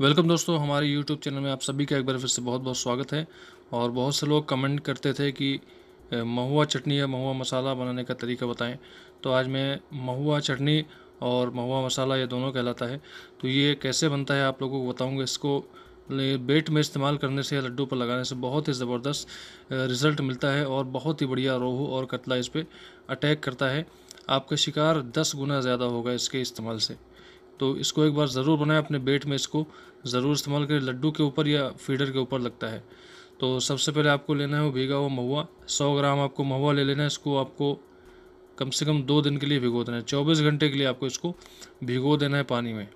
welcome दोस्तों हमारे YouTube channel में आप सभी का एक बार फिर से बहुत बहुत स्वागत है और बहुत से लोग कमेंट करते थे कि महुआ चटनी या महुआ मसाला बनाने का तरीका बताएं तो आज मैं महुआ चटनी और महुआ मसाला ये दोनों कहलाता है तो ये कैसे बनता है आप लोगों को बताऊँगा इसको बेट में इस्तेमाल करने से या लड्डू पर लगाने से बहुत ही ज़बरदस्त रिज़ल्ट मिलता है और बहुत ही बढ़िया रोहू और कतला इस पर अटैक करता है आपका शिकार दस गुना ज़्यादा होगा इसके इस्तेमाल से तो इसको एक बार ज़रूर बनाएं अपने बेट में इसको ज़रूर इस्तेमाल करें लड्डू के ऊपर या फीडर के ऊपर लगता है तो सबसे पहले आपको लेना है वो भीगा हुआ महुआ सौ ग्राम आपको महुआ ले लेना है इसको आपको कम से कम दो दिन के लिए भिगो देना है चौबीस घंटे के लिए आपको इसको भिगो देना है पानी में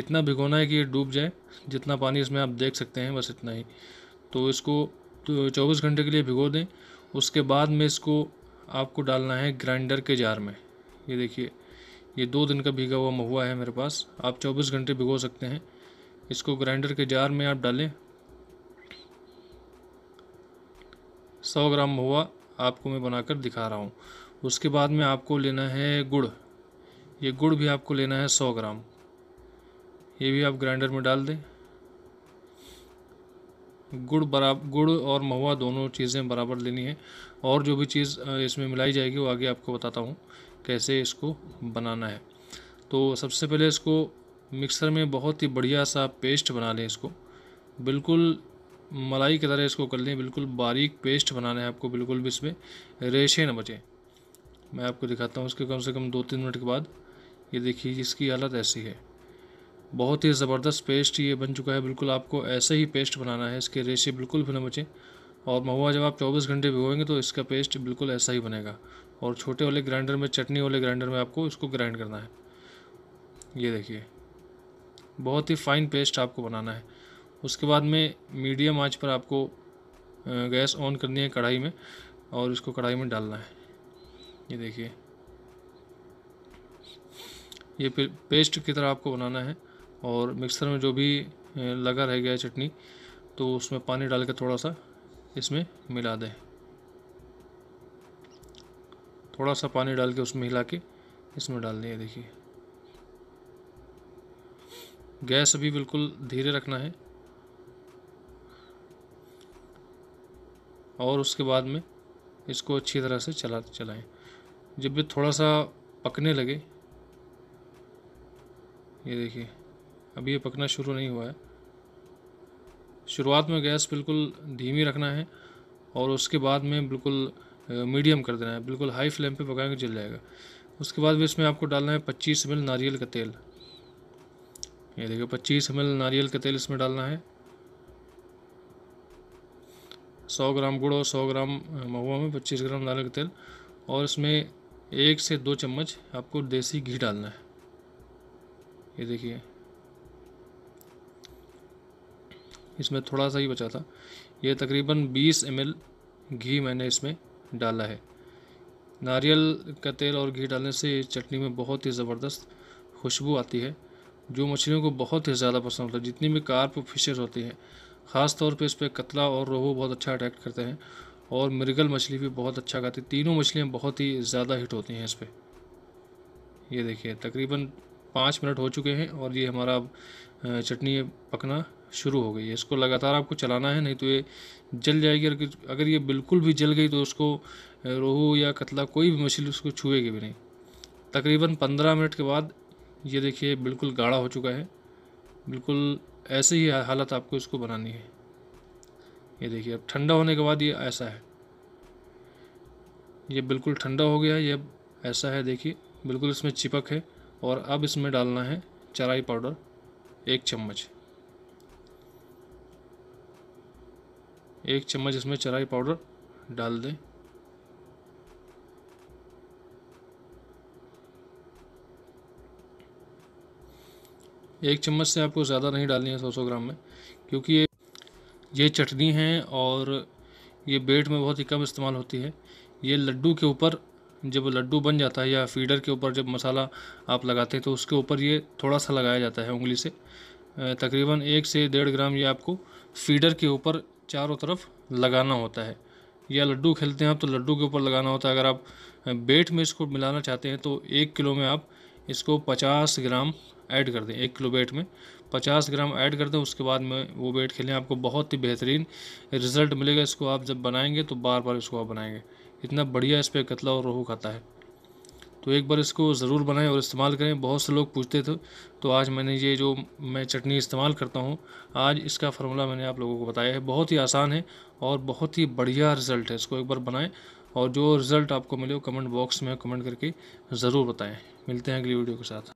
इतना भिगोना है कि ये डूब जाए जितना पानी इसमें आप देख सकते हैं बस इतना ही तो इसको तो चौबीस घंटे के लिए भिगो दें उसके बाद में इसको आपको डालना है ग्राइंडर के जार में ये देखिए ये दो दिन का भीगा हुआ महुआ है मेरे पास आप चौबीस घंटे भिगो सकते हैं इसको ग्राइंडर के जार में आप डालें सौ ग्राम हुआ आपको मैं बनाकर दिखा रहा हूँ उसके बाद में आपको लेना है गुड़ ये गुड़ भी आपको लेना है सौ ग्राम ये भी आप ग्राइंडर में डाल दें गुड़ बराबर गुड़ और महुआ दोनों चीज़ें बराबर लेनी है और जो भी चीज़ इसमें मिलाई जाएगी वो आगे आपको बताता हूँ कैसे इसको बनाना है तो सबसे पहले इसको मिक्सर में बहुत ही बढ़िया सा पेस्ट बना लें इसको बिल्कुल मलाई की तरह इसको कर लें बिल्कुल बारीक पेस्ट बनाना है आपको बिल्कुल भी इसमें रेशे न बचें मैं आपको दिखाता हूँ उसके कम से कम दो तीन मिनट के बाद ये देखिए इसकी हालत ऐसी है बहुत ही ज़बरदस्त पेस्ट ये बन चुका है बिल्कुल आपको ऐसे ही पेस्ट बनाना है इसके रेशे बिल्कुल भी ना बचें और महुआ जब आप 24 घंटे भिगोएंगे तो इसका पेस्ट बिल्कुल ऐसा ही बनेगा और छोटे वाले ग्राइंडर में चटनी वाले ग्राइंडर में आपको इसको ग्राइंड करना है ये देखिए बहुत ही फाइन पेस्ट आपको बनाना है उसके बाद में मीडियम आंच पर आपको गैस ऑन करनी है कढ़ाई में और इसको कढ़ाई में डालना है ये देखिए ये पेस्ट की तरह आपको बनाना है और मिक्सर में जो भी लगा रह गया है चटनी तो उसमें पानी डाल के थोड़ा सा इसमें मिला दें थोड़ा सा पानी डाल के उसमें हिला के इसमें डाल दें देखिए गैस अभी बिल्कुल धीरे रखना है और उसके बाद में इसको अच्छी तरह से चला चलाएं जब भी थोड़ा सा पकने लगे ये देखिए अभी ये पकना शुरू नहीं हुआ है शुरुआत में गैस बिल्कुल धीमी रखना है और उसके बाद में बिल्कुल मीडियम कर देना है बिल्कुल हाई फ्लेम पे पकाएंगे जल जाएगा उसके बाद भी इसमें आपको डालना है 25 एम नारियल का तेल ये देखिए पच्चीस एम नारियल का तेल इसमें डालना है सौ ग्राम गुड़ और सौ ग्राम महुआ में पच्चीस ग्राम नारियल का तेल और इसमें एक से दो चम्मच आपको देसी घी डालना है ये देखिए इसमें थोड़ा सा ही बचा था ये तकरीबन 20 एम घी मैंने इसमें डाला है नारियल का तेल और घी डालने से चटनी में बहुत ही ज़बरदस्त खुशबू आती है जो मछलियों को बहुत ही ज़्यादा पसंद होता है जितनी भी कार्प फिशेज होती है ख़ास तौर पे इस पर कतला और रोहू बहुत अच्छा अट्रैक्ट करते हैं और मृगल मछली भी बहुत अच्छा खाती है तीनों मछलियाँ बहुत ही ज़्यादा हिट होती हैं इस पर ये देखिए तकरीबन पाँच मिनट हो चुके हैं और ये हमारा चटनी पकना शुरू हो गई है इसको लगातार आपको चलाना है नहीं तो ये जल जाएगी और अगर ये बिल्कुल भी जल गई तो उसको रोहू या कतला कोई भी मछली उसको छुएगी भी नहीं तकरीबन पंद्रह मिनट के बाद ये देखिए बिल्कुल गाढ़ा हो चुका है बिल्कुल ऐसे ही हालत आपको इसको बनानी है ये देखिए अब ठंडा होने के बाद ये ऐसा है ये बिल्कुल ठंडा हो गया है ये ऐसा है देखिए बिल्कुल इसमें चिपक है और अब इसमें डालना है चराई पाउडर एक चम्मच एक चम्मच इसमें चराई पाउडर डाल दें एक चम्मच से आपको ज़्यादा नहीं डालनी है सौ सौ ग्राम में क्योंकि ये ये चटनी है और ये बेट में बहुत ही कम इस्तेमाल होती है ये लड्डू के ऊपर जब लड्डू बन जाता है या फीडर के ऊपर जब मसाला आप लगाते हैं तो उसके ऊपर ये थोड़ा सा लगाया जाता है उंगली से तकरीबन एक से डेढ़ ग्राम ये आपको फीडर के ऊपर चारों तरफ लगाना होता है या लड्डू खेलते हैं आप तो लड्डू के ऊपर लगाना होता है अगर आप बेट में इसको मिलाना चाहते हैं तो एक किलो में आप इसको पचास ग्राम ऐड कर दें एक किलो वेट में पचास ग्राम ऐड कर दें उसके बाद में वो वेट खेलें आपको बहुत ही बेहतरीन रिज़ल्ट मिलेगा इसको आप जब बनाएंगे तो बार बार इसको आप बनाएंगे इतना बढ़िया इस पर कतला और रोहू खाता है तो एक बार इसको ज़रूर बनाएं और इस्तेमाल करें बहुत से लोग पूछते थे तो आज मैंने ये जो मैं चटनी इस्तेमाल करता हूँ आज इसका फार्मूला मैंने आप लोगों को बताया है बहुत ही आसान है और बहुत ही बढ़िया रिज़ल्ट है इसको एक बार बनाएं और जो रिज़ल्ट आपको मिले वो कमेंट बॉक्स में कमेंट करके ज़रूर बताएँ मिलते हैं अगली वीडियो के साथ